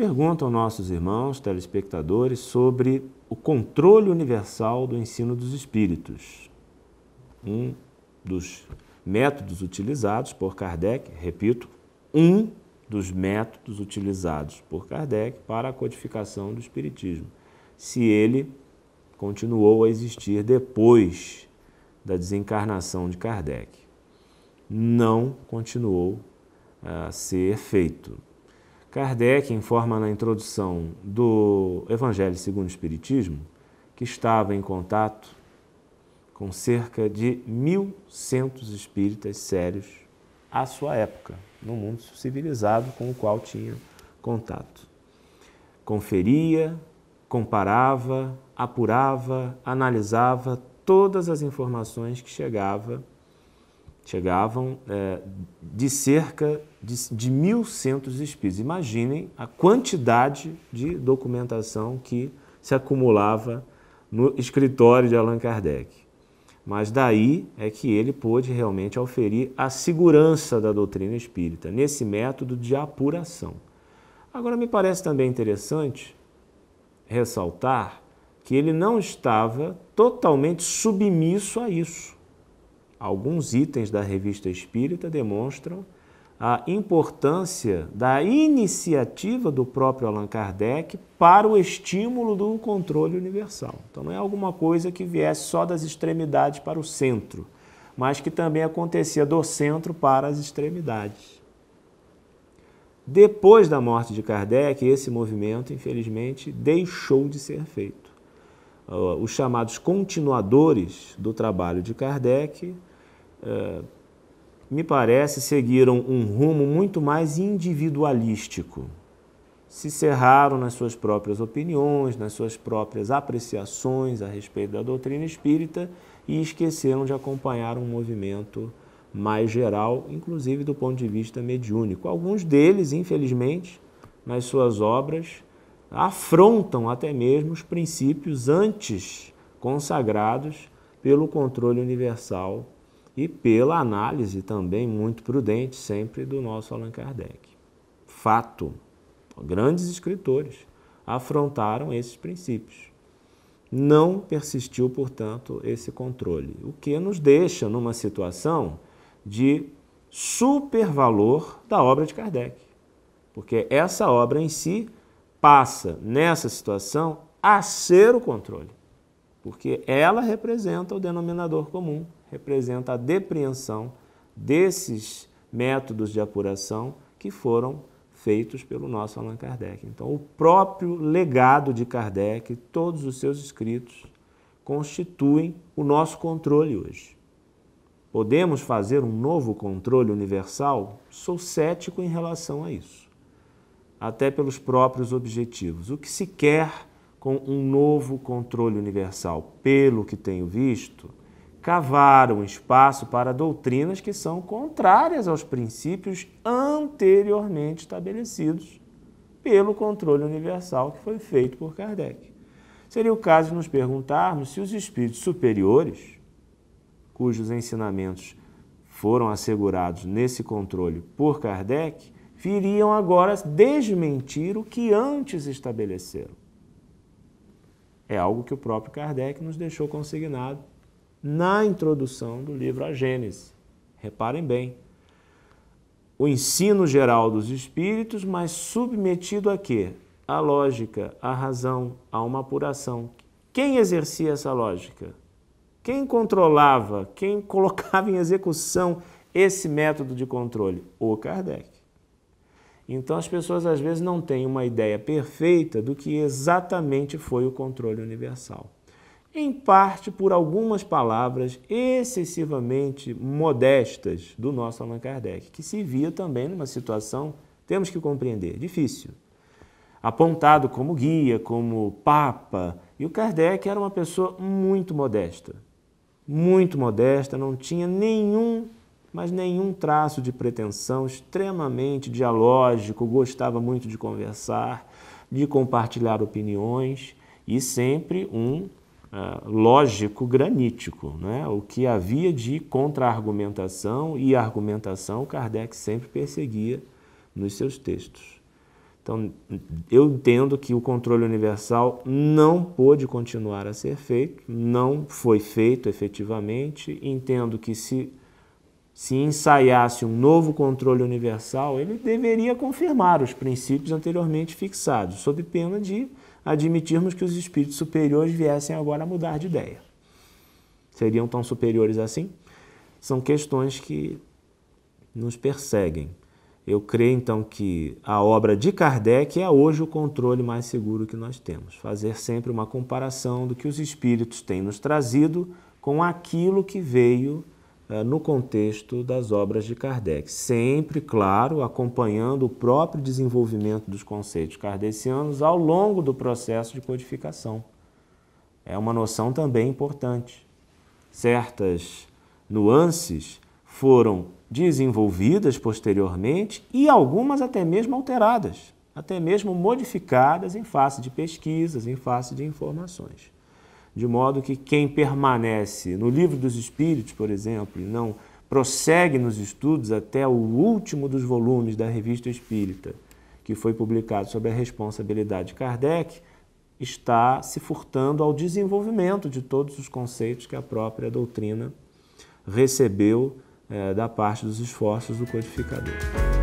pergunta aos nossos irmãos telespectadores sobre o controle universal do ensino dos espíritos. Um dos métodos utilizados por Kardec, repito, um dos métodos utilizados por Kardec para a codificação do espiritismo. Se ele continuou a existir depois da desencarnação de Kardec, não continuou ah, a ser feito Kardec informa na introdução do Evangelho segundo o Espiritismo que estava em contato com cerca de 1.100 espíritas sérios à sua época, no mundo civilizado com o qual tinha contato. Conferia, comparava, apurava, analisava todas as informações que chegava chegavam é, de cerca de, de 1.100 espíritos. Imaginem a quantidade de documentação que se acumulava no escritório de Allan Kardec. Mas daí é que ele pôde realmente auferir a segurança da doutrina espírita, nesse método de apuração. Agora, me parece também interessante ressaltar que ele não estava totalmente submisso a isso alguns itens da revista espírita demonstram a importância da iniciativa do próprio Allan Kardec para o estímulo do controle universal. Então, não é alguma coisa que viesse só das extremidades para o centro, mas que também acontecia do centro para as extremidades. Depois da morte de Kardec, esse movimento, infelizmente, deixou de ser feito. Ah, os chamados continuadores do trabalho de Kardec é, me parece, seguiram um rumo muito mais individualístico. Se cerraram nas suas próprias opiniões, nas suas próprias apreciações a respeito da doutrina espírita e esqueceram de acompanhar um movimento mais geral, inclusive do ponto de vista mediúnico. Alguns deles, infelizmente, nas suas obras, afrontam até mesmo os princípios antes consagrados pelo controle universal e pela análise também muito prudente sempre do nosso Allan Kardec. Fato, grandes escritores afrontaram esses princípios. Não persistiu, portanto, esse controle, o que nos deixa numa situação de supervalor da obra de Kardec. Porque essa obra em si passa, nessa situação, a ser o controle. Porque ela representa o denominador comum representa a depreensão desses métodos de apuração que foram feitos pelo nosso Allan Kardec. Então, o próprio legado de Kardec, todos os seus escritos, constituem o nosso controle hoje. Podemos fazer um novo controle universal? Sou cético em relação a isso, até pelos próprios objetivos. O que se quer com um novo controle universal? Pelo que tenho visto, cavar um espaço para doutrinas que são contrárias aos princípios anteriormente estabelecidos pelo controle universal que foi feito por Kardec. Seria o caso de nos perguntarmos se os espíritos superiores, cujos ensinamentos foram assegurados nesse controle por Kardec, viriam agora desmentir o que antes estabeleceram. É algo que o próprio Kardec nos deixou consignado na introdução do livro A Gênese. Reparem bem. O ensino geral dos espíritos, mas submetido a quê? A lógica, a razão, a uma apuração. Quem exercia essa lógica? Quem controlava, quem colocava em execução esse método de controle? O Kardec. Então as pessoas às vezes não têm uma ideia perfeita do que exatamente foi o controle universal em parte por algumas palavras excessivamente modestas do nosso Allan Kardec, que se via também numa situação, temos que compreender, difícil. Apontado como guia, como papa, e o Kardec era uma pessoa muito modesta. Muito modesta, não tinha nenhum, mas nenhum traço de pretensão, extremamente dialógico, gostava muito de conversar, de compartilhar opiniões e sempre um ah, lógico granítico. Né? O que havia de contra-argumentação e argumentação, Kardec sempre perseguia nos seus textos. Então, eu entendo que o controle universal não pôde continuar a ser feito, não foi feito efetivamente. Entendo que se, se ensaiasse um novo controle universal, ele deveria confirmar os princípios anteriormente fixados, sob pena de admitirmos que os espíritos superiores viessem agora a mudar de ideia. Seriam tão superiores assim? São questões que nos perseguem. Eu creio então que a obra de Kardec é hoje o controle mais seguro que nós temos. Fazer sempre uma comparação do que os espíritos têm nos trazido com aquilo que veio eh, no contexto das obras de Kardec, sempre, claro, acompanhando o próprio desenvolvimento dos conceitos kardecianos ao longo do processo de codificação. É uma noção também importante. Certas nuances foram desenvolvidas posteriormente e algumas até mesmo alteradas, até mesmo modificadas em face de pesquisas, em face de informações de modo que quem permanece no livro dos Espíritos, por exemplo, e não prossegue nos estudos até o último dos volumes da Revista Espírita, que foi publicado sobre a responsabilidade de Kardec, está se furtando ao desenvolvimento de todos os conceitos que a própria doutrina recebeu eh, da parte dos esforços do codificador.